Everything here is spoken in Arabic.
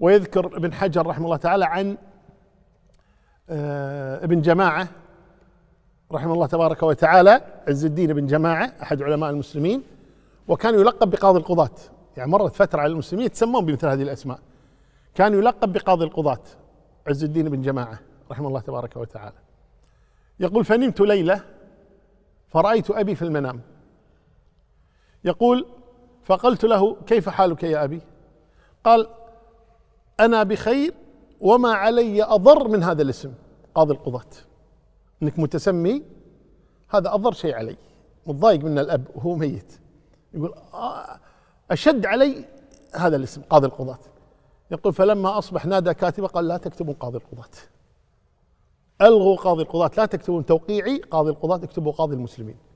ويذكر ابن حجر رحمه الله تعالى عن آه، ابن جماعة رحمه الله تبارك وتعالى عز الدين بن جماعة أحد علماء المسلمين وكان يلقب بقاضي القضاة يعني مرت فترة على المسلمين يتسمون بمثل هذه الأسماء كان يلقب بقاضي القضاة عز الدين بن جماعة رحمه الله تبارك وتعالى يقول فنمت ليلة فرأيت أبي في المنام يقول فقلت له كيف حالك يا أبي قال انا بخير وما علي اضر من هذا الاسم قاضي القضاة انك متسمي هذا اضر شيء علي متضايق منه الاب وهو ميت يقول آه، اشد علي هذا الاسم قاضي القضاة يقول فلما اصبح نادى كاتبه قال لا تكتبون قاضي القضاة الغوا قاضي القضاة لا تكتبون توقيعي قاضي القضاة اكتبوا قاضي المسلمين